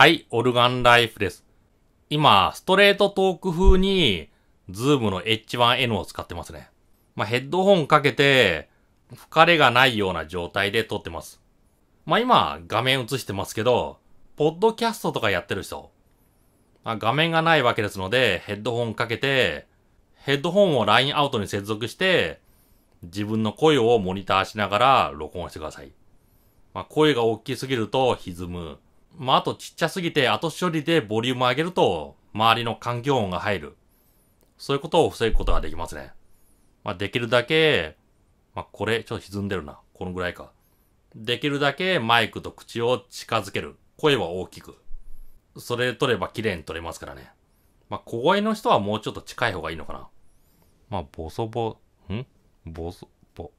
はい、オルガンライフです。今、ストレートトーク風に、ズームの H1N を使ってますね。まあ、ヘッドホンかけて、疲れがないような状態で撮ってます。まあ、今、画面映してますけど、ポッドキャストとかやってる人、まあ、画面がないわけですので、ヘッドホンかけて、ヘッドホンをラインアウトに接続して、自分の声をモニターしながら録音してください。まあ、声が大きすぎると歪む。まあ、あとちっちゃすぎて後処理でボリューム上げると、周りの環境音が入る。そういうことを防ぐことができますね。まあ、できるだけ、まあ、これ、ちょっと歪んでるな。このぐらいか。できるだけマイクと口を近づける。声は大きく。それ取れば綺麗に取れますからね。まあ、小声の人はもうちょっと近い方がいいのかな。まあ、ボソボ、んボソ、ボ、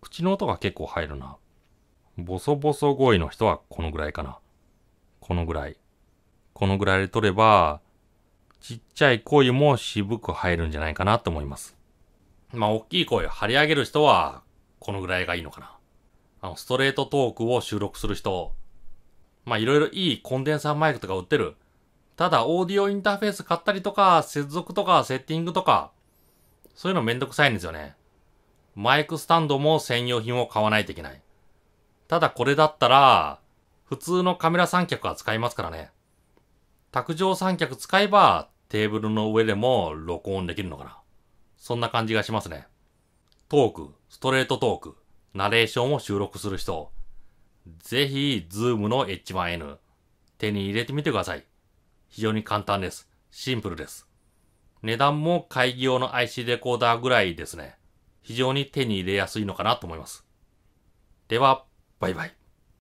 口の音が結構入るな。ボソボソ声の人はこのぐらいかな。このぐらい。このぐらいで取れば、ちっちゃい声も渋く入るんじゃないかなと思います。まあ、大きい声を張り上げる人は、このぐらいがいいのかな。あの、ストレートトークを収録する人、まあ、いろいろいいコンデンサーマイクとか売ってる。ただ、オーディオインターフェース買ったりとか、接続とか、セッティングとか、そういうのめんどくさいんですよね。マイクスタンドも専用品を買わないといけない。ただ、これだったら、普通のカメラ三脚は使いますからね。卓上三脚使えばテーブルの上でも録音できるのかな。そんな感じがしますね。トーク、ストレートトーク、ナレーションを収録する人。ぜひ、ズームの H1N 手に入れてみてください。非常に簡単です。シンプルです。値段も会議用の IC レコーダーぐらいですね。非常に手に入れやすいのかなと思います。では、バイバイ。